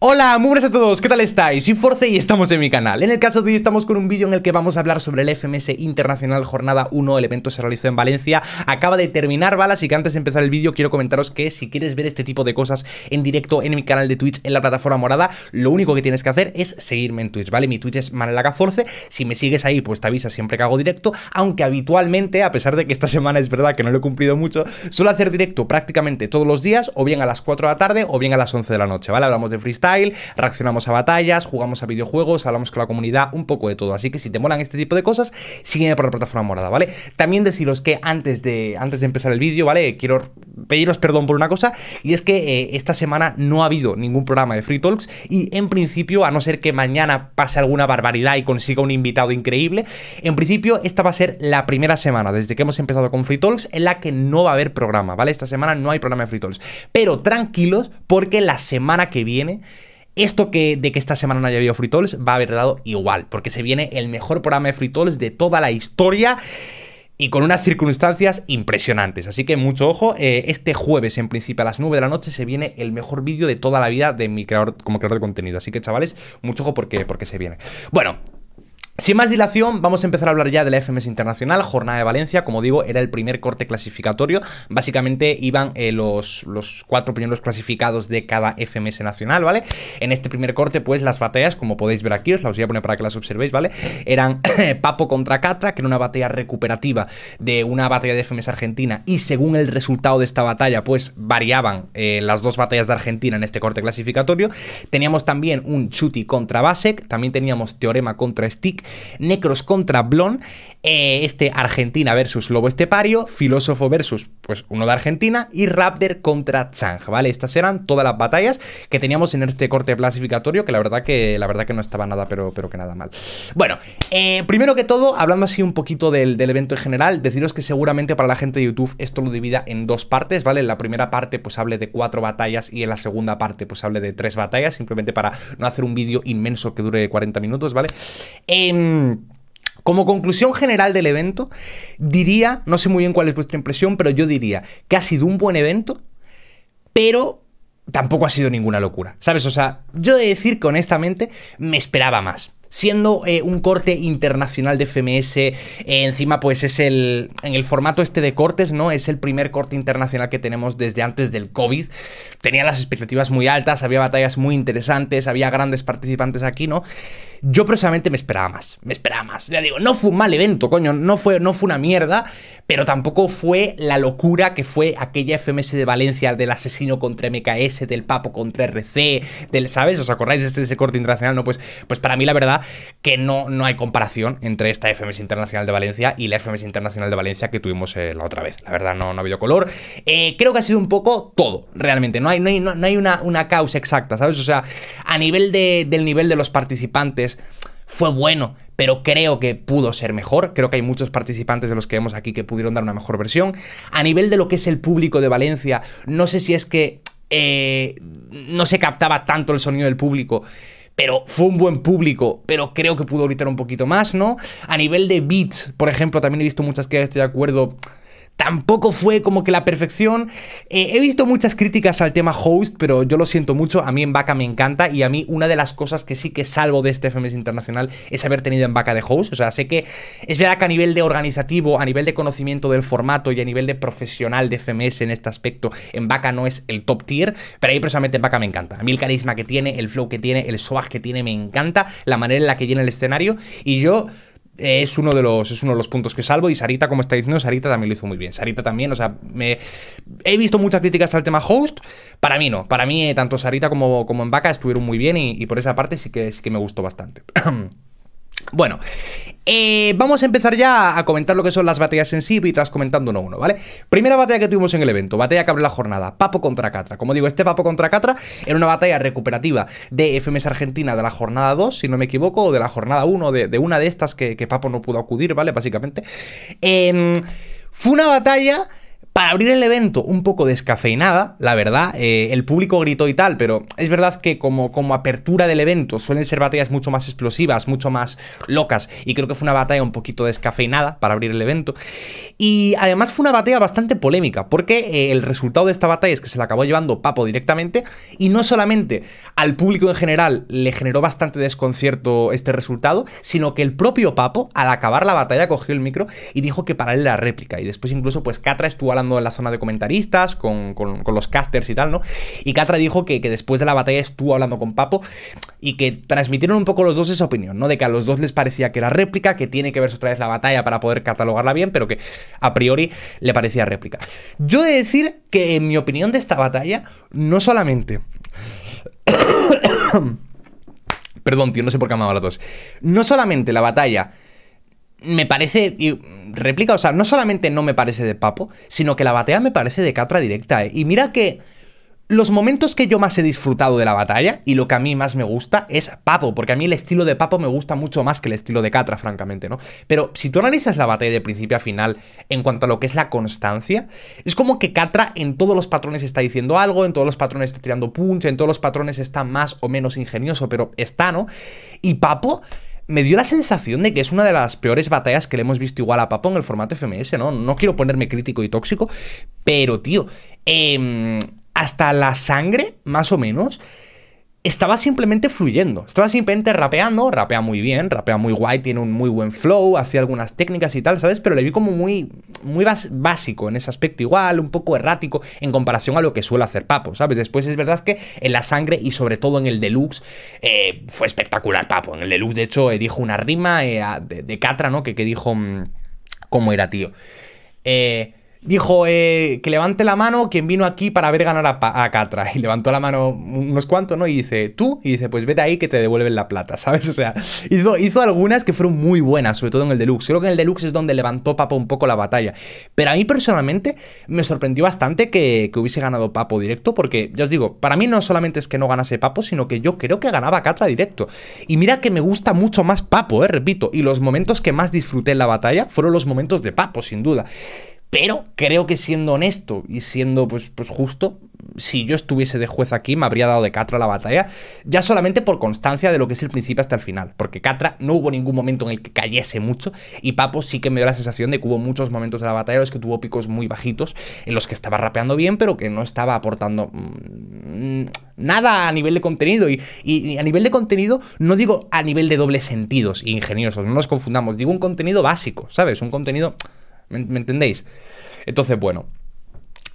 Hola, muy buenas a todos, ¿qué tal estáis? Soy Force y estamos en mi canal. En el caso de hoy estamos con un vídeo en el que vamos a hablar sobre el FMS Internacional Jornada 1, el evento se realizó en Valencia, acaba de terminar, ¿vale? Así que antes de empezar el vídeo quiero comentaros que si quieres ver este tipo de cosas en directo en mi canal de Twitch, en la plataforma morada, lo único que tienes que hacer es seguirme en Twitch, ¿vale? Mi Twitch es Manelagaforce, si me sigues ahí pues te avisa siempre que hago directo, aunque habitualmente, a pesar de que esta semana es verdad que no lo he cumplido mucho, suelo hacer directo prácticamente todos los días, o bien a las 4 de la tarde o bien a las 11 de la noche, ¿vale? Hablamos de freestyle reaccionamos a batallas, jugamos a videojuegos, hablamos con la comunidad, un poco de todo. Así que si te molan este tipo de cosas, sígueme por la plataforma morada, ¿vale? También deciros que antes de, antes de empezar el vídeo, ¿vale? Quiero pediros perdón por una cosa, y es que eh, esta semana no ha habido ningún programa de Free Talks, y en principio, a no ser que mañana pase alguna barbaridad y consiga un invitado increíble, en principio esta va a ser la primera semana desde que hemos empezado con Free Talks en la que no va a haber programa, ¿vale? Esta semana no hay programa de Free Talks, pero tranquilos porque la semana que viene esto que, de que esta semana no haya habido fritoles va a haber dado igual, porque se viene el mejor programa de fritoles de toda la historia y con unas circunstancias impresionantes. Así que mucho ojo, eh, este jueves en principio a las 9 de la noche se viene el mejor vídeo de toda la vida de mi creador como creador de contenido. Así que chavales, mucho ojo porque, porque se viene. Bueno, sin más dilación, vamos a empezar a hablar ya de la FMS Internacional, Jornada de Valencia, como digo, era el primer corte clasificatorio, básicamente iban eh, los, los, cuatro primeros clasificados de cada FMS Nacional, ¿vale? En este primer corte, pues las batallas, como podéis ver aquí, os las voy a poner para que las observéis, ¿vale? Eran Papo contra Catra, que era una batalla recuperativa de una batalla de FMS Argentina, y según el resultado de esta batalla, pues variaban eh, las dos batallas de Argentina en este corte clasificatorio. Teníamos también un Chuti contra Basek, también teníamos Teorema contra Stick, Necros contra Blon eh, este Argentina versus Lobo Estepario, Filósofo versus pues uno de Argentina y Raptor contra Chang, ¿vale? Estas eran todas las batallas que teníamos en este corte clasificatorio que la verdad que la verdad que no estaba nada pero, pero que nada mal. Bueno, eh, primero que todo, hablando así un poquito del, del, evento en general, deciros que seguramente para la gente de YouTube esto lo divida en dos partes, ¿vale? En la primera parte pues hable de cuatro batallas y en la segunda parte pues hable de tres batallas, simplemente para no hacer un vídeo inmenso que dure 40 minutos, ¿vale? Em, como conclusión general del evento, diría, no sé muy bien cuál es vuestra impresión, pero yo diría que ha sido un buen evento, pero tampoco ha sido ninguna locura, ¿sabes? O sea, yo de decir que honestamente me esperaba más. Siendo eh, un corte internacional de FMS, eh, encima pues es el, en el formato este de cortes, ¿no? Es el primer corte internacional que tenemos desde antes del COVID. Tenía las expectativas muy altas, había batallas muy interesantes, había grandes participantes aquí, ¿no? Yo precisamente me esperaba más, me esperaba más. Ya digo, no fue un mal evento, coño, no fue, no fue una mierda, pero tampoco fue la locura que fue aquella FMS de Valencia del asesino contra MKS, del Papo contra RC, del, ¿sabes? ¿Os acordáis de este, ese, corte internacional? No, pues, pues para mí la verdad que no, no hay comparación entre esta FMS Internacional de Valencia y la FMS Internacional de Valencia que tuvimos eh, la otra vez. La verdad no, no ha habido color. Eh, creo que ha sido un poco todo, realmente. No hay, no hay, una, una causa exacta, ¿sabes? O sea, a nivel del nivel de los participantes, fue bueno, pero creo que pudo ser mejor. Creo que hay muchos participantes de los que vemos aquí que pudieron dar una mejor versión. A nivel de lo que es el público de Valencia, no sé si es que eh, no se captaba tanto el sonido del público pero fue un buen público, pero creo que pudo gritar un poquito más, ¿no? A nivel de beats, por ejemplo, también he visto muchas que estoy de acuerdo, tampoco fue como que la perfección. Eh, he visto muchas críticas al tema host, pero yo lo siento mucho. A mí en vaca me encanta y a mí una de las cosas que sí que salvo de este FMS Internacional es haber tenido en vaca de host. O sea, sé que es verdad que a nivel de organizativo, a nivel de conocimiento del formato y a nivel de profesional de FMS en este aspecto, en vaca no es el top tier, pero ahí precisamente en vaca me encanta. A mí el carisma que tiene, el flow que tiene, el swag que tiene, me encanta, la manera en la que llena el escenario y yo es uno de los es uno de los puntos que salvo y Sarita como está diciendo Sarita también lo hizo muy bien Sarita también o sea me he visto muchas críticas al tema host para mí no para mí eh, tanto Sarita como como en vaca estuvieron muy bien y, por esa parte sí que sí que me gustó bastante Bueno, eh, vamos a empezar ya a comentar lo que son las batallas en sí, y tras comentando uno a uno, ¿vale? Primera batalla que tuvimos en el evento, batalla que abre la jornada, Papo contra Catra. Como digo, este Papo contra Catra era una batalla recuperativa de FMS Argentina de la jornada 2, si no me equivoco, o de la jornada 1, de, una de estas que, Papo no pudo acudir, ¿vale? Básicamente. Em, fue una batalla para abrir el evento un poco descafeinada, la verdad, eh, el público gritó y tal, pero es verdad que como, como apertura del evento suelen ser batallas mucho más explosivas, mucho más locas, y creo que fue una batalla un poquito descafeinada para abrir el evento. Y además fue una batalla bastante polémica, porque eh, el resultado de esta batalla es que se la acabó llevando Papo directamente, y no solamente al público en general le generó bastante desconcierto este resultado, sino que el propio Papo, al acabar la batalla, cogió el micro y dijo que para él réplica, y después incluso pues Catra estuvo hablando en la zona de comentaristas, con, los casters y tal, ¿no? Y Catra dijo que, que, después de la batalla estuvo hablando con Papo y que transmitieron un poco los dos esa opinión, ¿no? De que a los dos les parecía que era réplica, que tiene que verse otra vez la batalla para poder catalogarla bien, pero que a priori le parecía réplica. Yo he de decir que en mi opinión de esta batalla, no solamente... Perdón, tío, no sé por qué me ha dado la tos. No solamente la batalla me parece. Y replica, o sea, no solamente no me parece de papo, sino que la batalla me parece de catra directa. ¿eh? Y mira que. Los momentos que yo más he disfrutado de la batalla y lo que a mí más me gusta es Papo, porque a mí el estilo de Papo me gusta mucho más que el estilo de Catra, francamente, ¿no? Pero si tú analizas la batalla de principio a final en cuanto a lo que es la constancia, es como que Catra en todos los patrones está diciendo algo, en todos los patrones está tirando punch, en todos los patrones está más o menos ingenioso, pero está, ¿no? Y Papo me dio la sensación de que es una de las peores batallas que le hemos visto igual a Papo en el formato FMS, ¿no? No quiero ponerme crítico y tóxico, pero tío, em, hasta la sangre, más o menos, estaba simplemente fluyendo, estaba simplemente rapeando, rapea muy bien, rapea muy guay, tiene un muy buen flow, hacía algunas técnicas y tal, ¿sabes? Pero le vi como muy, muy básico en ese aspecto igual, un poco errático en comparación a lo que suele hacer Papo, ¿sabes? Después es verdad que en La Sangre y sobre todo en el Deluxe eh, fue espectacular Papo, en el Deluxe de hecho eh, dijo una rima eh, de, Catra, ¿no? Que, que dijo... Mm, ¿Cómo era, tío? Eh dijo eh, que levante la mano quien vino aquí para ver ganar a, Catra. Y levantó la mano unos cuantos, ¿no? Y dice, tú, y dice, pues vete ahí que te devuelven la plata, ¿sabes? O sea, hizo, algunas que fueron muy buenas, sobre todo en el deluxe. Creo que en el deluxe es donde levantó Papo un poco la batalla. Pero a mí personalmente me sorprendió bastante que, que hubiese ganado Papo directo, porque ya os digo, para mí no solamente es que no ganase Papo, sino que yo creo que ganaba Catra directo. Y mira que me gusta mucho más Papo, ¿eh? Repito, y los momentos que más disfruté en la batalla fueron los momentos de Papo, sin duda. Pero creo que siendo honesto y siendo pues, pues justo, si yo estuviese de juez aquí, me habría dado de Catra a la batalla, ya solamente por constancia de lo que es el principio hasta el final, porque Catra no hubo ningún momento en el que cayese mucho, y Papo sí que me dio la sensación de que hubo muchos momentos de la batalla en los que tuvo picos muy bajitos, en los que estaba rapeando bien, pero que no estaba aportando mm, nada a nivel de contenido, y, a nivel de contenido no digo a nivel de dobles sentidos ingeniosos, no nos confundamos, digo un contenido básico, ¿sabes? Un contenido... ¿Me, entendéis? Entonces, bueno.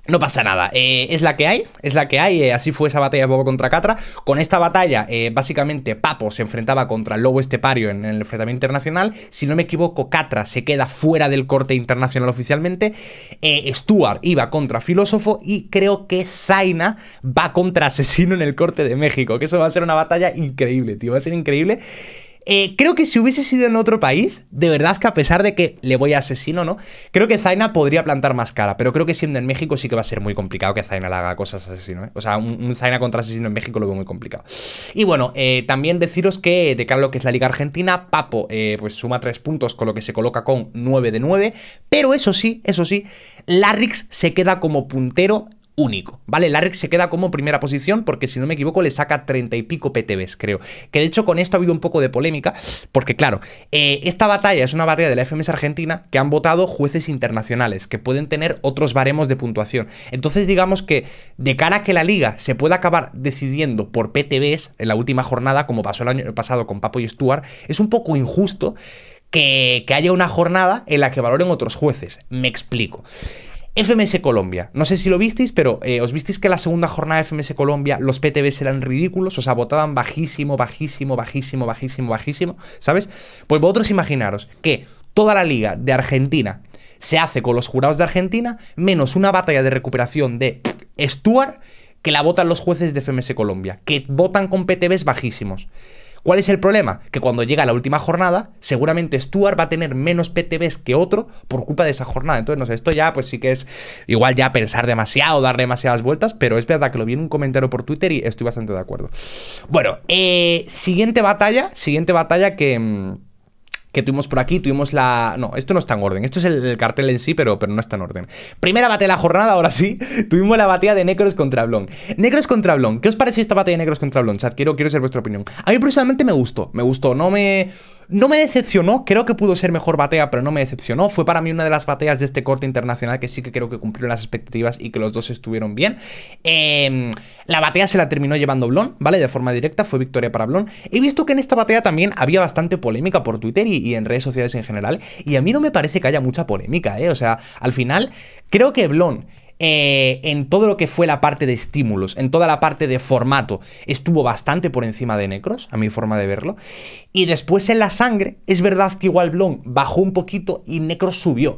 No pasa nada, eh, es la que hay, es la que hay, eh, así fue esa batalla de Bobo contra Catra. Con esta batalla, eh, básicamente Papo se enfrentaba contra el Lobo Estepario en, en, el enfrentamiento internacional. Si no me equivoco, Catra se queda fuera del corte internacional oficialmente. Stuart iba contra Filósofo y creo que Zaina va contra Asesino en el corte de México, que eso va a ser una batalla increíble, tío, va a ser increíble. Eh, creo que si hubiese sido en otro país, de verdad que a pesar de que le voy a asesino, ¿no? Creo que Zaina podría plantar más cara, pero creo que siendo en México sí que va a ser muy complicado que Zaina le haga cosas asesino, ¿eh? O sea, un, Zaina contra asesino en México lo veo muy complicado. Y bueno, eh, también deciros que de cara a que es la Liga Argentina, Papo eh, pues suma 3 puntos, con lo que se coloca con 9 de 9, pero eso sí, eso sí, Larrix se queda como puntero único, ¿vale? Larrex se queda como primera posición porque si no me equivoco le saca 30 y pico PTBs, creo. Que de hecho con esto ha habido un poco de polémica porque claro, eh, esta batalla es una batalla de la FMS Argentina que han votado jueces internacionales que pueden tener otros baremos de puntuación. Entonces digamos que de cara a que la liga se pueda acabar decidiendo por PTBs en la última jornada como pasó el año pasado con Papo y Stuart, es un poco injusto que, que haya una jornada en la que valoren otros jueces. Me explico. FMS Colombia. No sé si lo visteis, pero eh, os visteis que la segunda jornada de FMS Colombia los PTBs eran ridículos, sea, votaban bajísimo, bajísimo, bajísimo, bajísimo, bajísimo, ¿sabes? Pues vosotros imaginaros que toda la liga de Argentina se hace con los jurados de Argentina, menos una batalla de recuperación de Stuart que la votan los jueces de FMS Colombia, que votan con PTBs bajísimos. ¿Cuál es el problema? Que cuando llega la última jornada, seguramente Stuart va a tener menos PTBs que otro por culpa de esa jornada. Entonces, no sé, esto ya pues sí que es igual ya pensar demasiado, darle demasiadas vueltas, pero es verdad que lo vi en un comentario por Twitter y estoy bastante de acuerdo. Bueno, eh, siguiente batalla, siguiente batalla que... Mm, que tuvimos por aquí, tuvimos la... No, esto no está en orden, esto es el, cartel en sí, pero, pero no está en orden. Primera batalla de la jornada, ahora sí, tuvimos la batalla de Necros contra Blon. Necros contra Blon, ¿qué os parece esta batalla de Necros contra Blon? Chat, quiero, quiero ser vuestra opinión. A mí personalmente me gustó, me gustó, no me... No me decepcionó, creo que pudo ser mejor batea, pero no me decepcionó. Fue para mí una de las bateas de este corte internacional que sí que creo que cumplió las expectativas y que los dos estuvieron bien. Em, la batea se la terminó llevando Blon, ¿vale? De forma directa, fue victoria para Blon. He visto que en esta batea también había bastante polémica por Twitter y, y en redes sociales en general, y a mí no me parece que haya mucha polémica, ¿eh? O sea, al final, creo que Blon eh, en todo lo que fue la parte de estímulos, en toda la parte de formato, estuvo bastante por encima de Necros, a mi forma de verlo. Y después en la sangre, es verdad que igual Blon bajó un poquito y Necros subió.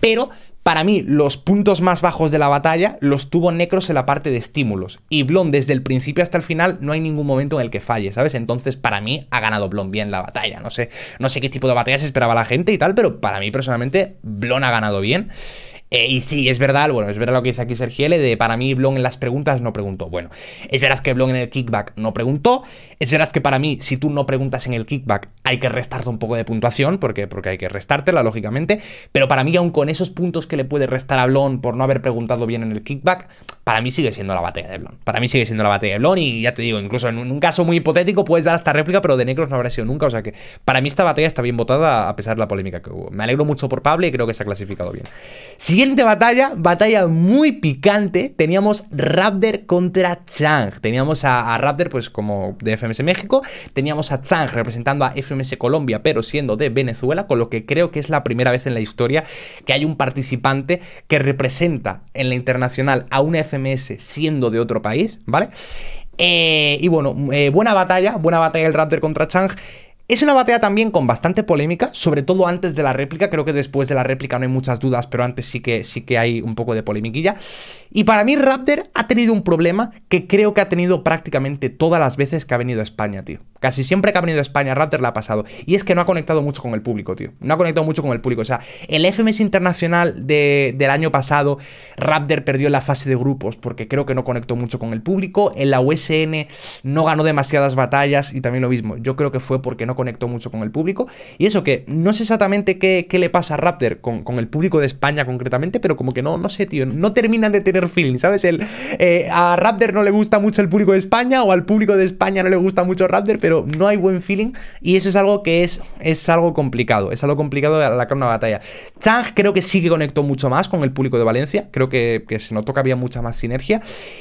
Pero para mí, los puntos más bajos de la batalla los tuvo Necros en la parte de estímulos. Y Blon, desde el principio hasta el final, no hay ningún momento en el que falle, ¿sabes? Entonces, para mí, ha ganado Blon bien la batalla. No sé, no sé qué tipo de batallas esperaba la gente y tal, pero para mí, personalmente, Blon ha ganado bien. Eh, y sí, es verdad, bueno, es verdad lo que dice aquí L de para mí Blon en las preguntas no preguntó. Bueno, es verdad que Blon en el kickback no preguntó, es verdad que para mí, si tú no preguntas en el kickback, hay que restarte un poco de puntuación, porque, porque hay que restártela, lógicamente, pero para mí, Aún con esos puntos que le puede restar a Blon por no haber preguntado bien en el kickback, para mí sigue siendo la batalla de Blon. Para mí sigue siendo la batalla de Blon, y ya te digo, incluso en un caso muy hipotético puedes dar esta réplica, pero de negros no habrá sido nunca, o sea que para mí esta batalla está bien votada a pesar de la polémica que hubo. Me alegro mucho por Pablo y creo que se ha clasificado bien. sí Siguiente batalla, batalla muy picante. Teníamos Raptor contra Chang. Teníamos a, Raptor, pues como de FMS México. Teníamos a Chang representando a FMS Colombia, pero siendo de Venezuela, con lo que creo que es la primera vez en la historia que hay un participante que representa en la internacional a una FMS siendo de otro país, ¿vale? Eh, y bueno, eh, buena batalla, buena batalla el Raptor contra Chang. Es una batalla también con bastante polémica, sobre todo antes de la réplica. Creo que después de la réplica no hay muchas dudas, pero antes sí que, sí que hay un poco de polémiquilla Y para mí, Raptor ha tenido un problema que creo que ha tenido prácticamente todas las veces que ha venido a España, tío. Casi siempre que ha venido a España, Raptor la ha pasado. Y es que no ha conectado mucho con el público, tío. No ha conectado mucho con el público. O sea, el FMS Internacional del año pasado, Raptor perdió la fase de grupos porque creo que no conectó mucho con el público. En la USN no ganó demasiadas batallas y también lo mismo. Yo creo que fue porque no conectó mucho con el público. Y eso que no sé exactamente qué, qué le pasa a Raptor con, el público de España concretamente, pero como que no, no sé, tío, no terminan de tener feeling, ¿sabes? El, eh, a Raptor no le gusta mucho el público de España o al público de España no le gusta mucho Raptor, pero no hay buen feeling y eso es algo que es, es algo complicado, es algo complicado de la una batalla. Chang creo que sí que conectó mucho más con el público de Valencia, creo que, que se notó que había mucha más sinergia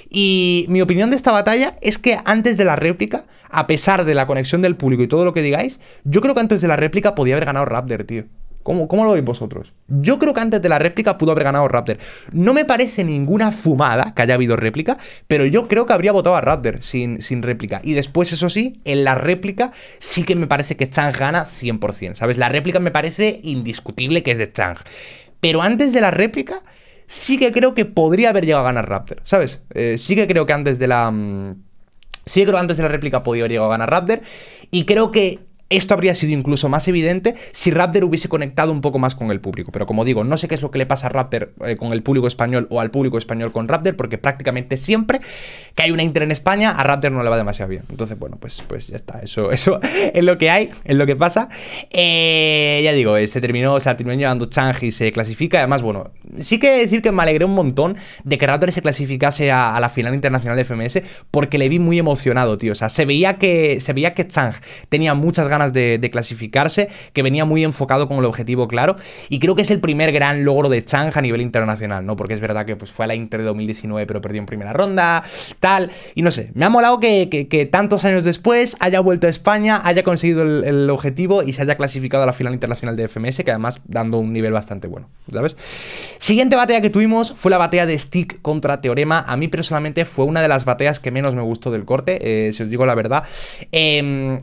y mi opinión de esta batalla es que antes de la réplica, a pesar de la conexión del público y todo lo que digáis, yo creo que antes de la réplica podía haber ganado Raptor, tío. ¿Cómo, lo veis vosotros? Yo creo que antes de la réplica pudo haber ganado Raptor. No me parece ninguna fumada que haya habido réplica, pero yo creo que habría votado a Raptor sin, sin réplica. Y después, eso sí, en la réplica sí que me parece que Chang gana 100%, ¿sabes? La réplica me parece indiscutible que es de Chang. Pero antes de la réplica sí que creo que podría haber llegado a ganar Raptor, ¿sabes? Eh, sí que creo que antes de la... Mm, sí que creo que antes de la réplica podía haber llegado a ganar Raptor. Y creo que esto habría sido incluso más evidente si Raptor hubiese conectado un poco más con el público. Pero como digo, no sé qué es lo que le pasa a Raptor eh, con el público español o al público español con Raptor, porque prácticamente siempre que hay una Inter en España, a Raptor no le va demasiado bien. Entonces, bueno, pues, pues ya está. Eso, eso es lo que hay, es lo que pasa. Eh, ya digo, eh, se terminó, o sea, terminó llevando y se clasifica. Además, bueno, sí que decir que me alegré un montón de que Raptor se clasificase a, la final internacional de FMS, porque le vi muy emocionado, tío. O sea, se veía que, se veía que Chang tenía muchas ganas de, clasificarse, que venía muy enfocado con el objetivo claro. Y creo que es el primer gran logro de Chang a nivel internacional, ¿no? Porque es verdad que pues, fue a la Inter de 2019, pero perdió en primera ronda, tal. Y no sé, me ha molado que, tantos años después haya vuelto a España, haya conseguido el, objetivo y se haya clasificado a la final internacional de FMS, que además dando un nivel bastante bueno, ¿sabes? Siguiente batalla que tuvimos fue la batalla de Stick contra Teorema. A mí personalmente fue una de las batallas que menos me gustó del corte, eh, si os digo la verdad. Eh,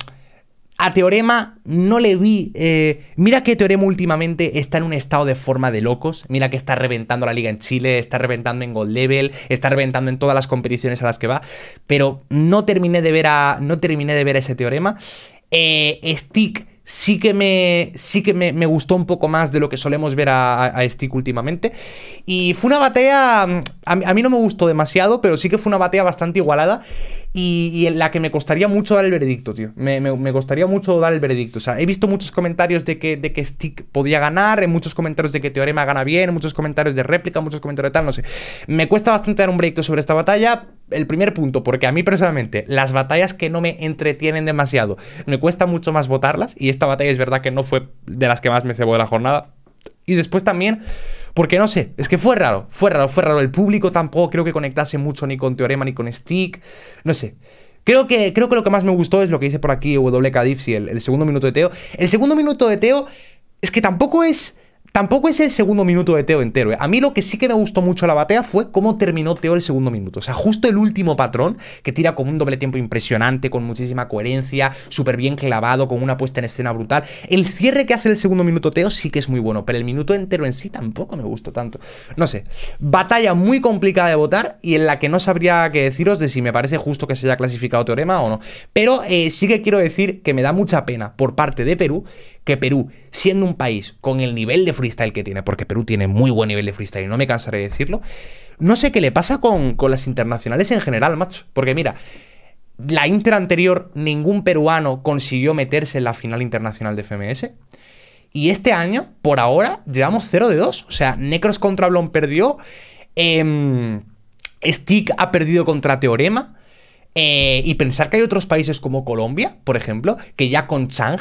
a Teorema no le vi. Eh, mira que Teorema últimamente está en un estado de forma de locos. Mira que está reventando la liga en Chile, está reventando en Gold Level, está reventando en todas las competiciones a las que va. Pero no terminé de ver a. No terminé de ver ese Teorema. Eh, Stick sí que me, sí que me, gustó un poco más de lo que solemos ver a, Stick últimamente. Y fue una batea, mm, a, a, mí no me gustó demasiado, pero sí que fue una batea bastante igualada y, en la que me costaría mucho dar el veredicto, tío. Me, me, costaría mucho dar el veredicto. O sea, he visto muchos comentarios de que, de que Stick podía ganar, muchos comentarios de que Teorema gana bien, muchos comentarios de réplica, muchos comentarios de tal, no sé. Me cuesta bastante dar un veredicto sobre esta batalla. El primer punto, porque a mí personalmente, las batallas que no me entretienen demasiado, me cuesta mucho más votarlas. Y esta batalla es verdad que no fue de las que más me cebó de la jornada. Y después también porque no sé, es que fue raro, fue raro, fue raro. El público tampoco creo que conectase mucho ni con Teorema ni con Stick, no sé. Creo que, creo que lo que más me gustó es lo que dice por aquí WKDifs y el segundo minuto de Teo. El segundo minuto de Teo es que tampoco es Tampoco es el segundo minuto de Teo entero. ¿eh? A mí lo que sí que me gustó mucho la batea fue cómo terminó Teo el segundo minuto. O sea, justo el último patrón, que tira con un doble tiempo impresionante, con muchísima coherencia, súper bien clavado, con una puesta en escena brutal. El cierre que hace el segundo minuto Teo sí que es muy bueno, pero el minuto entero en sí tampoco me gustó tanto. No sé, batalla muy complicada de votar y en la que no sabría qué deciros de si me parece justo que se haya clasificado Teorema o no. Pero eh, sí que quiero decir que me da mucha pena por parte de Perú que Perú, siendo un país con el nivel de freestyle que tiene, porque Perú tiene muy buen nivel de freestyle, y no me cansaré de decirlo, no sé qué le pasa con, con las internacionales en general, macho. Porque mira, la Inter anterior ningún peruano consiguió meterse en la final internacional de FMS. Y este año, por ahora, llevamos 0 de 2. O sea, Necros contra Blon perdió. Em, Stick ha perdido contra Teorema. Eh, y pensar que hay otros países como Colombia, por ejemplo, que ya con Chang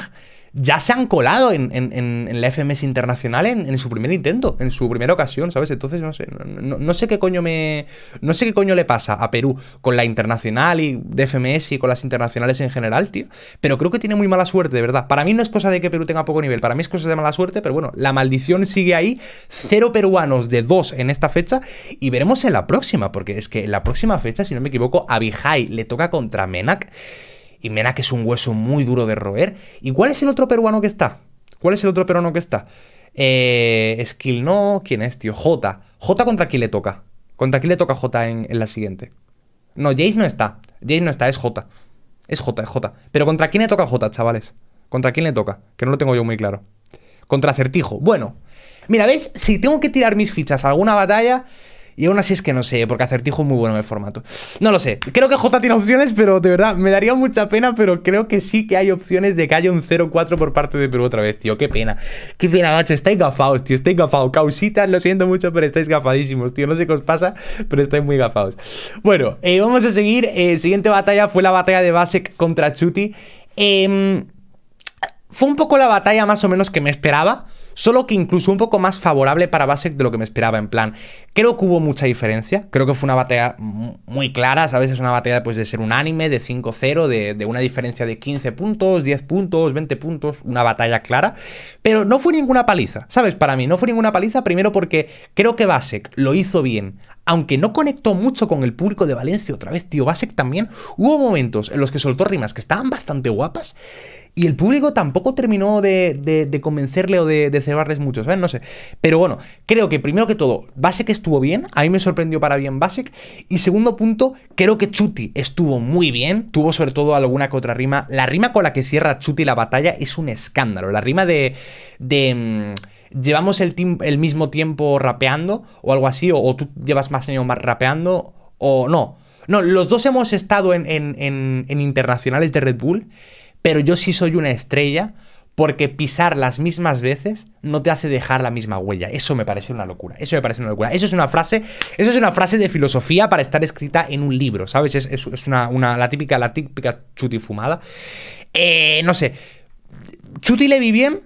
ya se han colado en, la FMS internacional en, su primer intento, en su primera ocasión, ¿sabes? Entonces no sé, no, sé qué coño me. No sé qué coño le pasa a Perú con la internacional y de FMS y con las internacionales en general, tío. Pero creo que tiene muy mala suerte, de verdad. Para mí no es cosa de que Perú tenga poco nivel, para mí es cosa de mala suerte, pero bueno, la maldición sigue ahí. Cero peruanos de dos en esta fecha y veremos en la próxima, porque es que en la próxima fecha, si no me equivoco, a le toca contra Menak y Mena, que es un hueso muy duro de roer. ¿Y cuál es el otro peruano que está? ¿Cuál es el otro peruano que está? Eh, skill no, ¿quién es, tío? J. J contra quién le toca. ¿Contra quién le toca J en, la siguiente? No, Jace no está. Jace no está, es J. Es J, es J. Pero ¿contra quién le toca J, chavales? ¿Contra quién le toca? Que no lo tengo yo muy claro. Contra Certijo. Bueno, mira, ¿ves? Si tengo que tirar mis fichas a alguna batalla, y aún así es que no sé, porque acertijo es muy bueno en el formato. No lo sé. Creo que J tiene opciones, pero de verdad, me daría mucha pena, pero creo que sí que hay opciones de que haya un 0-4 por parte de Perú otra vez, tío. Qué pena. Qué pena, macho. Estáis gafados, tío. Estáis gafados. Causitas, lo siento mucho, pero estáis gafadísimos, tío. No sé qué os pasa, pero estáis muy gafados. Bueno, eh, vamos a seguir. Eh, siguiente batalla fue la batalla de Basek contra Chuti. Em, fue un poco la batalla más o menos que me esperaba solo que incluso un poco más favorable para Vasek de lo que me esperaba en plan. Creo que hubo mucha diferencia, creo que fue una batalla muy clara, ¿sabes? Es una batalla pues de ser unánime, de 5-0, de, de, una diferencia de 15 puntos, 10 puntos, 20 puntos, una batalla clara, pero no fue ninguna paliza, ¿sabes? Para mí no fue ninguna paliza, primero porque creo que Vasek lo hizo bien. Aunque no conectó mucho con el público de Valencia otra vez, tío, Vasek también, hubo momentos en los que soltó rimas que estaban bastante guapas y el público tampoco terminó de, convencerle o de, cerrarles mucho, ¿sabes? No sé. Pero bueno, creo que primero que todo, Basek estuvo bien. A mí me sorprendió para bien Basek. Y segundo punto, creo que Chuti estuvo muy bien. Tuvo sobre todo alguna que otra rima. La rima con la que cierra Chuti la batalla es un escándalo. La rima de. de mm, llevamos el, mismo tiempo rapeando o algo así, o, tú llevas más años más rapeando, o no. No, los dos hemos estado en internacionales de Red Bull pero yo sí soy una estrella porque pisar las mismas veces no te hace dejar la misma huella. Eso me parece una locura. Eso me parece una locura. Eso es una frase, eso es una frase de filosofía para estar escrita en un libro, ¿sabes? Es, una, la típica, la típica chuti fumada. Eh, no sé. Chuti le vi bien,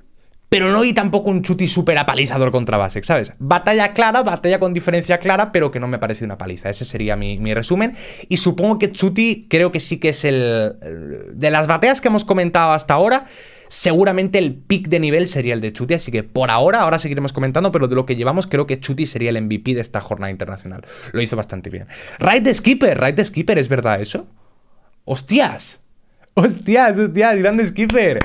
pero no vi tampoco un chuti súper apalizador contra Basek, ¿sabes? Batalla clara, batalla con diferencia clara, pero que no me parece una paliza. Ese sería mi, resumen. Y supongo que Chuti creo que sí que es el, De las batallas que hemos comentado hasta ahora, seguramente el pick de nivel sería el de Chuti, así que por ahora, ahora seguiremos comentando, pero de lo que llevamos creo que Chuti sería el MVP de esta jornada internacional. Lo hizo bastante bien. Raid de Skipper, Raid de Skipper, ¿es verdad eso? ¡Hostias! Hostias, hostias, grande Skipper.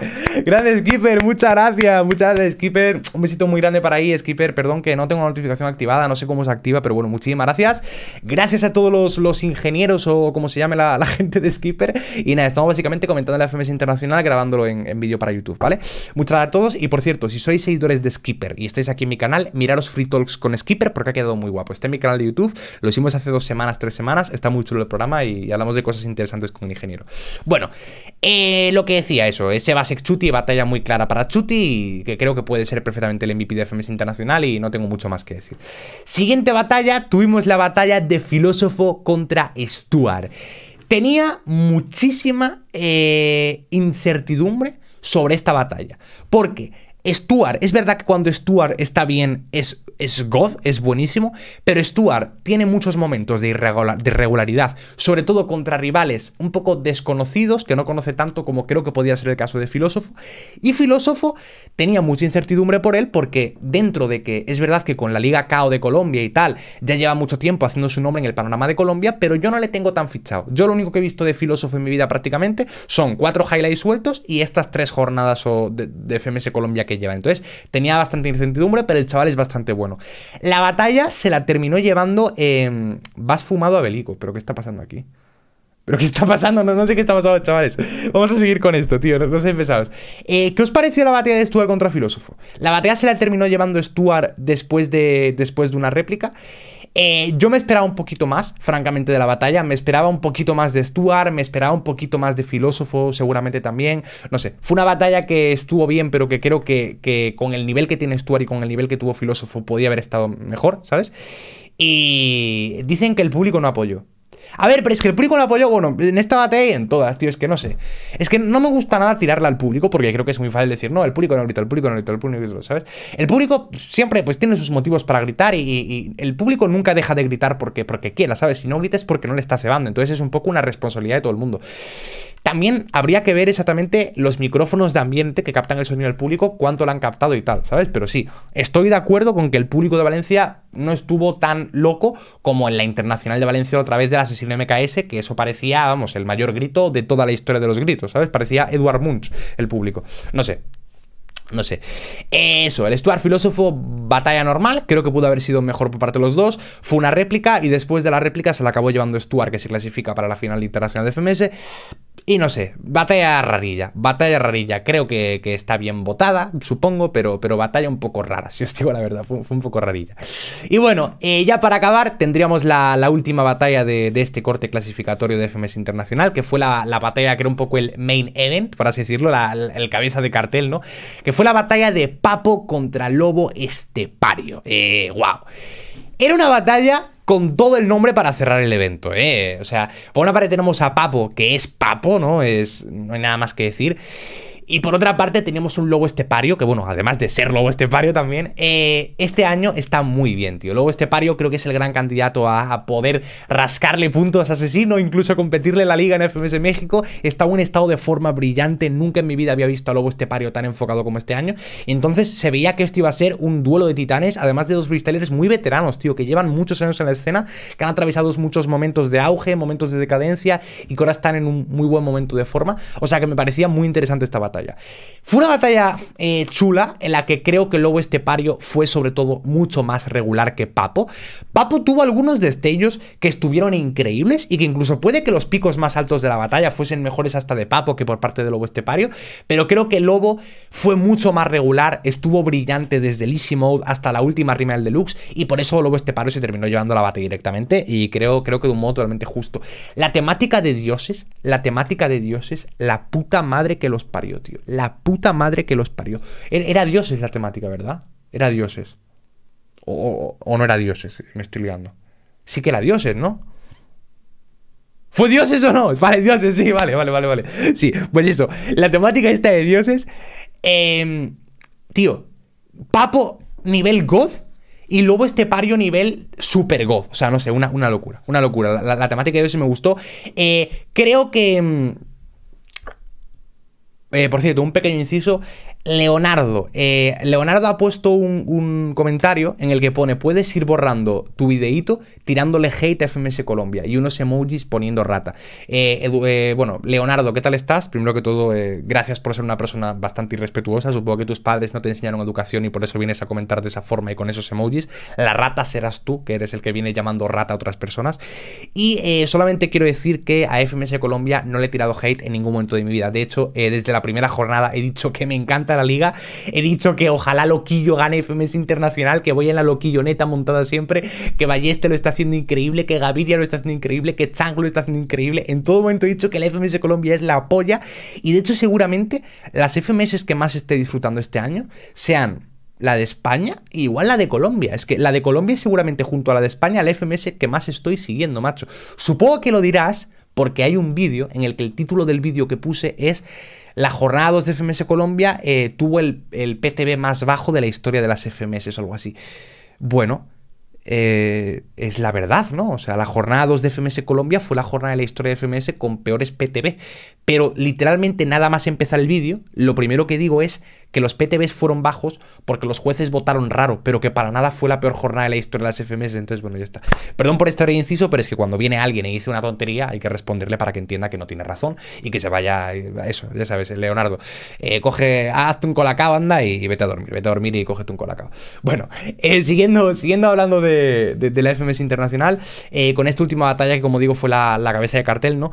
Grande Skipper, muchas gracias. Muchas gracias, Skipper. Un besito muy grande para ahí, Skipper. Perdón que no tengo la notificación activada, no sé cómo se activa, pero bueno, muchísimas gracias. Gracias a todos los, ingenieros o como se llame la, gente de Skipper. Y nada, estamos básicamente comentando la FMS Internacional, grabándolo en, vídeo para YouTube, ¿vale? Muchas gracias a todos. Y por cierto, si sois seguidores de Skipper y estáis aquí en mi canal, miraros Free Talks con Skipper porque ha quedado muy guapo. Está en mi canal de YouTube, lo hicimos hace dos semanas, tres semanas. Está muy chulo el programa y hablamos de cosas interesantes con un ingeniero. Bueno. Eh, lo que decía eso, ese eh, base Chuti, batalla muy clara para Chuti, que creo que puede ser perfectamente el MVP de FMS Internacional y no tengo mucho más que decir. Siguiente batalla, tuvimos la batalla de Filósofo contra Stuart. Tenía muchísima eh, incertidumbre sobre esta batalla, porque Stuart, es verdad que cuando Stuart está bien es, es God, es buenísimo, pero Stuart tiene muchos momentos de, irregularidad, sobre todo contra rivales un poco desconocidos, que no conoce tanto como creo que podía ser el caso de Filósofo. Y Filósofo tenía mucha incertidumbre por él porque dentro de que es verdad que con la Liga KO de Colombia y tal, ya lleva mucho tiempo haciendo su nombre en el panorama de Colombia, pero yo no le tengo tan fichado. Yo lo único que he visto de Filósofo en mi vida prácticamente son cuatro highlights sueltos y estas tres jornadas de, de FMS Colombia que lleva Entonces tenía bastante incertidumbre, pero el chaval es bastante bueno. La batalla se la terminó llevando. Em, vas fumado a Belico, pero ¿qué está pasando aquí? ¿Pero qué está pasando? No, sé qué está pasando, chavales. Vamos a seguir con esto, tío. No, sé empezamos. Eh, ¿Qué os pareció la batalla de Stuart contra Filósofo? La batalla se la terminó llevando Stuart después de, después de una réplica. Eh, yo me esperaba un poquito más, francamente, de la batalla. Me esperaba un poquito más de Stuart, me esperaba un poquito más de Filósofo, seguramente también. No sé, fue una batalla que estuvo bien, pero que creo que, que con el nivel que tiene Stuart y con el nivel que tuvo Filósofo podía haber estado mejor, ¿sabes? Y dicen que el público no apoyó. A ver, pero es que el público lo apoyó, bueno, en esta batalla y en todas, tío, es que no sé. Es que no me gusta nada tirarla al público, porque creo que es muy fácil decir, no, el público no gritado, el público no gritó, el público no gritó, ¿sabes? El público siempre, pues, tiene sus motivos para gritar y, el público nunca deja de gritar porque, porque quiera, ¿sabes? Si no grites porque no le está cebando, entonces es un poco una responsabilidad de todo el mundo. También habría que ver exactamente los micrófonos de ambiente que captan el sonido del público, cuánto lo han captado y tal, ¿sabes? Pero sí, estoy de acuerdo con que el público de Valencia no estuvo tan loco como en la Internacional de Valencia otra vez del asesino MKS, que eso parecía, vamos, el mayor grito de toda la historia de los gritos, ¿sabes? Parecía Edward Munch el público. No sé, no sé. Eso, el Stuart Filósofo, batalla normal. Creo que pudo haber sido mejor por parte de los dos. Fue una réplica y después de la réplica se la acabó llevando Stuart, que se clasifica para la final internacional de FMS. Y no sé, batalla rarilla, batalla rarilla. Creo que, está bien votada, supongo, pero, pero, batalla un poco rara, si os digo la verdad, fue, un poco rarilla. Y bueno, eh, ya para acabar, tendríamos la, última batalla de, este corte clasificatorio de FMS Internacional, que fue la, batalla que era un poco el main event, por así decirlo, la, el cabeza de cartel, ¿no? Que fue la batalla de Papo contra Lobo Estepario. Eh, wow. Era una batalla con todo el nombre para cerrar el evento. ¿eh? O sea, por una parte tenemos a Papo, que es Papo, ¿no? Es, no hay nada más que decir. Y por otra parte tenemos un lobo estepario, que bueno, además de ser lobo estepario también, eh, este año está muy bien, tío. Lobo estepario creo que es el gran candidato a, poder rascarle puntos a Asesino, incluso competirle en la liga en FMS México. Está en un estado de forma brillante, nunca en mi vida había visto a lobo estepario tan enfocado como este año. Entonces se veía que esto iba a ser un duelo de titanes, además de dos freestylers muy veteranos, tío, que llevan muchos años en la escena, que han atravesado muchos momentos de auge, momentos de decadencia y que ahora están en un muy buen momento de forma. O sea que me parecía muy interesante esta batalla. Fue una batalla eh, chula en la que creo que Lobo Estepario fue sobre todo mucho más regular que Papo. Papo tuvo algunos destellos que estuvieron increíbles y que incluso puede que los picos más altos de la batalla fuesen mejores hasta de Papo que por parte de Lobo Estepario, pero creo que Lobo fue mucho más regular, estuvo brillante desde el Easy Mode hasta la última rima del Deluxe y por eso Lobo Estepario se terminó llevando la batalla directamente y creo, creo que de un modo totalmente justo. La temática de dioses, la temática de dioses, la puta madre que los parió, la puta madre que los parió. Er, era dioses la temática, ¿verdad? Era dioses. O, no era dioses, eh, me estoy liando. Sí que era dioses, ¿no? ¿Fue dioses o no? Vale, dioses, sí, vale, vale, vale, vale. Sí, pues eso. La temática esta de dioses. Eh, tío, Papo nivel goth y luego este pario nivel super goth. O sea, no sé, una, una locura. Una locura. La, la temática de dioses me gustó. Eh, creo que. Em, eh, por cierto, un pequeño inciso, Leonardo. Eh, Leonardo ha puesto un, comentario en el que pone: Puedes ir borrando tu videíto tirándole hate a FMS Colombia y unos emojis poniendo rata. Eh, eh, bueno, Leonardo, ¿qué tal estás? Primero que todo, gracias por ser una persona bastante irrespetuosa. Supongo que tus padres no te enseñaron educación y por eso vienes a comentar de esa forma y con esos emojis. La rata serás tú, que eres el que viene llamando rata a otras personas. Y solamente quiero decir que a FMS Colombia no le he tirado hate en ningún momento de mi vida. De hecho, desde la primera jornada he dicho que me encanta la liga. He dicho que ojalá Loquillo gane FMS Internacional, que voy en la Loquilloneta montada siempre, que Balleste lo está haciendo increíble, que Gaviria lo está haciendo increíble, que Chang lo está haciendo increíble. En todo momento he dicho que la FMS Colombia es la polla y de hecho seguramente las FMS que más esté disfrutando este año sean la de España e igual la de Colombia. Es que la de Colombia es seguramente junto a la de España la FMS que más estoy siguiendo, macho. Supongo que lo dirás porque hay un vídeo en el que el título del vídeo que puse es la jornada 2 de FMS Colombia eh, tuvo el, el, PTB más bajo de la historia de las FMS o algo así. Bueno, eh, es la verdad, ¿no? O sea, la jornada 2 de FMS Colombia fue la jornada de la historia de FMS con peores PTB. Pero literalmente nada más empezar el vídeo, lo primero que digo es que los PTBs fueron bajos porque los jueces votaron raro, pero que para nada fue la peor jornada de la historia de las FMS. Entonces, bueno, ya está. Perdón por este reinciso, pero es que cuando viene alguien y dice una tontería, hay que responderle para que entienda que no tiene razón y que se vaya a eso. Ya sabes, Leonardo, eh, coge, hazte un colacao, anda y, vete a dormir. Vete a dormir y cógete un colacao. Bueno, eh, siguiendo, siguiendo hablando de, la FMS Internacional, eh, con esta última batalla que, como digo, fue la, la cabeza de cartel, ¿no?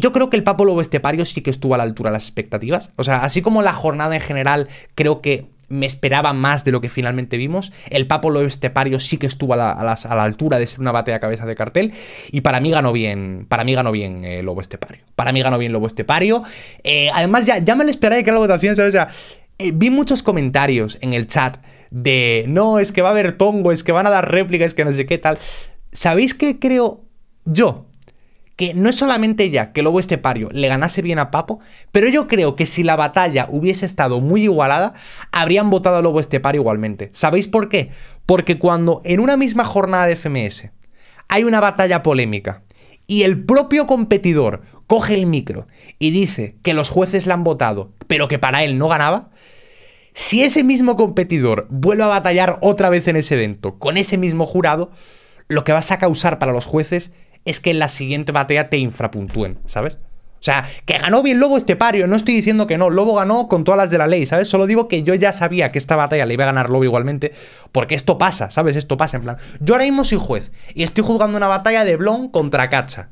yo creo que el Papo Lobo Estepario sí que estuvo a la altura de las expectativas. O sea, así como la jornada en general creo que me esperaba más de lo que finalmente vimos. El Papo Lobo Estepario sí que estuvo a la, altura de ser una batea cabeza de cartel. Y para mí ganó bien. Para mí ganó bien el eh, Lobo Estepario. Para mí ganó bien Lobo Estepario. Eh, además, ya, me lo esperaba que la votación, ¿sabes? O sea, eh, vi muchos comentarios en el chat de no, es que va a haber tongo, es que van a dar réplicas, es que no sé qué tal. ¿Sabéis qué creo yo? que no es solamente ya que Lobo Estepario le ganase bien a Papo, pero yo creo que si la batalla hubiese estado muy igualada, habrían votado a Lobo Estepario igualmente. ¿Sabéis por qué? Porque cuando en una misma jornada de FMS hay una batalla polémica y el propio competidor coge el micro y dice que los jueces la han votado, pero que para él no ganaba, si ese mismo competidor vuelve a batallar otra vez en ese evento con ese mismo jurado, lo que vas a causar para los jueces es que en la siguiente batalla te infrapuntúen, ¿sabes? O sea, que ganó bien Lobo este pario, no estoy diciendo que no, Lobo ganó con todas las de la ley, ¿sabes? Solo digo que yo ya sabía que esta batalla le iba a ganar Lobo igualmente, porque esto pasa, ¿sabes? Esto pasa, en plan, yo ahora mismo soy juez y estoy juzgando una batalla de Blon contra Cacha.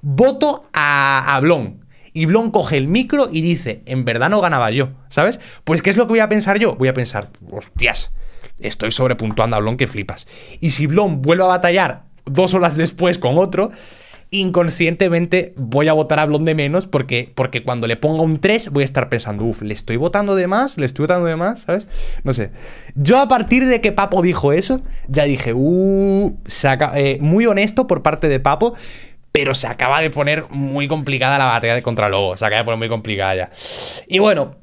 Voto a, a Blon. Y Blon coge el micro y dice, en verdad no ganaba yo, ¿sabes? Pues ¿qué es lo que voy a pensar yo? Voy a pensar, hostias, estoy sobrepuntuando a Blon que flipas. Y si Blon vuelve a batallar dos horas después con otro, inconscientemente voy a votar a Blonde menos porque, porque cuando le ponga un 3 voy a estar pensando, uff, le estoy votando de más, le estoy votando de más, ¿sabes? No sé. Yo a partir de que Papo dijo eso, ya dije, uh, eh, muy honesto por parte de Papo, pero se acaba de poner muy complicada la batalla de contra Lobo, se acaba de poner muy complicada ya. Y bueno,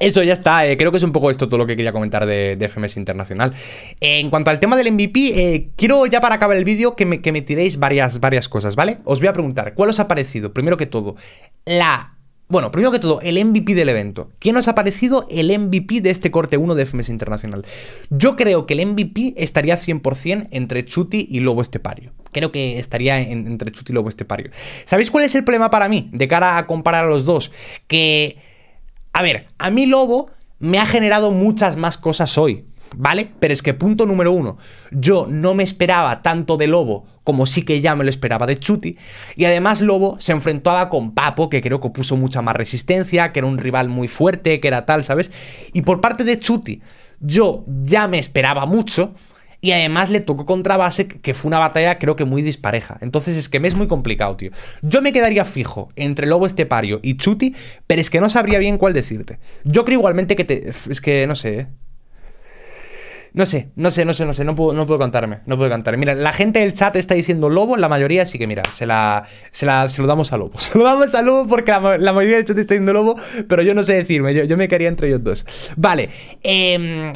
eso ya está, eh, creo que es un poco esto todo lo que quería comentar de, de FMS Internacional. Eh, en cuanto al tema del MVP, eh, quiero ya para acabar el vídeo que me, tiréis varias, varias cosas, ¿vale? Os voy a preguntar, ¿cuál os ha parecido? Primero que todo, la... Bueno, primero que todo, el MVP del evento. ¿Quién os ha parecido el MVP de este corte 1 de FMS Internacional? Yo creo que el MVP estaría 100% entre Chuti y Lobo Estepario creo que estaría entre Chuti y Lobo Estepario. ¿Sabéis cuál es el problema para mí de cara a comparar a los dos? Que a ver, a mí Lobo me ha generado muchas más cosas hoy. ¿Vale? Pero es que punto número uno, yo no me esperaba tanto de Lobo como sí que ya me lo esperaba de Chuti. Y además Lobo se enfrentaba con Papo, que creo que puso mucha más resistencia, que era un rival muy fuerte, que era tal, ¿sabes? Y por parte de Chuti, yo ya me esperaba mucho, y además le tocó contra base, que fue una batalla creo que muy dispareja. Entonces es que me es muy complicado, tío. Yo me quedaría fijo entre Lobo Estepario y Chuti, pero es que no sabría bien cuál decirte. Yo creo igualmente que te... Es que no sé, ¿eh? No sé, no sé, no sé, no sé, no puedo, no puedo contarme, no puedo contarme. Mira, la gente del chat está diciendo lobo, la mayoría, así que mira, se la, se la se lo damos a lobo. Se lo damos a lobo porque la, mayoría del chat está diciendo lobo, pero yo no sé decirme, yo, yo me quedaría entre ellos dos. Vale, eh,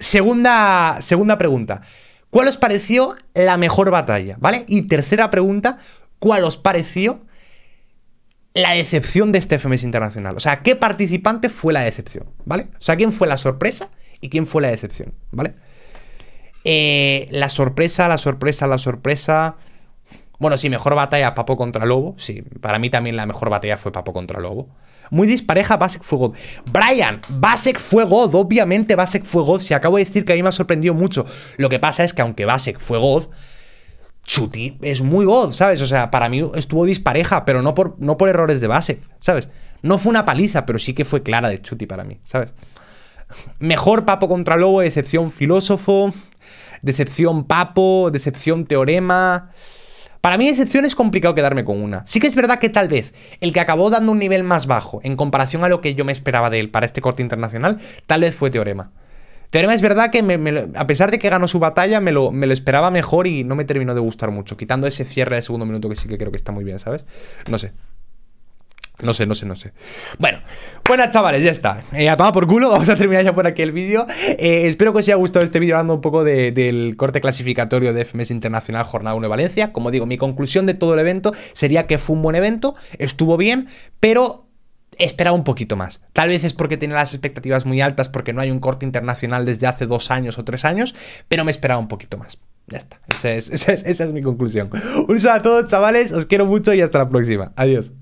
Segunda, segunda pregunta. ¿Cuál os pareció la mejor batalla? ¿Vale? Y tercera pregunta, ¿cuál os pareció la decepción de este FMS internacional? O sea, ¿qué participante fue la decepción? ¿Vale? O sea, ¿quién fue la sorpresa y quién fue la decepción? ¿Vale? Eh, la sorpresa, la sorpresa, la sorpresa. Bueno, sí, mejor batalla Papo contra Lobo. Sí, para mí también la mejor batalla fue Papo contra Lobo. Muy dispareja, Basek fue God. Brian, Basek fue God. Obviamente Basek fue God. Si acabo de decir que a mí me ha sorprendido mucho. Lo que pasa es que aunque Basek fue God, Chuti es muy God, ¿sabes? O sea, para mí estuvo dispareja, pero no por, no por errores de Basek, ¿sabes? No fue una paliza, pero sí que fue clara de Chuti para mí, ¿sabes? Mejor Papo contra Lobo, decepción filósofo, decepción Papo, decepción teorema. Para mí, excepción es complicado quedarme con una. Sí que es verdad que tal vez el que acabó dando un nivel más bajo en comparación a lo que yo me esperaba de él para este corte internacional, tal vez fue Teorema. Teorema es verdad que a pesar de que ganó su batalla, me lo, me lo, esperaba mejor y no me terminó de gustar mucho, quitando ese cierre de segundo minuto que sí que creo que está muy bien, ¿sabes? No sé. No sé, no sé, no sé. Bueno, buenas chavales, ya está. Eh, a por culo, vamos a terminar ya por aquí el vídeo. Eh, espero que os haya gustado este vídeo hablando un poco del corte clasificatorio de FMS Internacional Jornada 1 de Valencia. Como digo, mi conclusión de todo el evento sería que fue un buen evento, estuvo bien, pero esperaba un poquito más. Tal vez es porque tenía las expectativas muy altas, porque no hay un corte internacional desde hace dos años o tres años, pero me esperaba un poquito más. Ya está, esa es mi conclusión. Un saludo a todos, chavales, os quiero mucho y hasta la próxima. Adiós.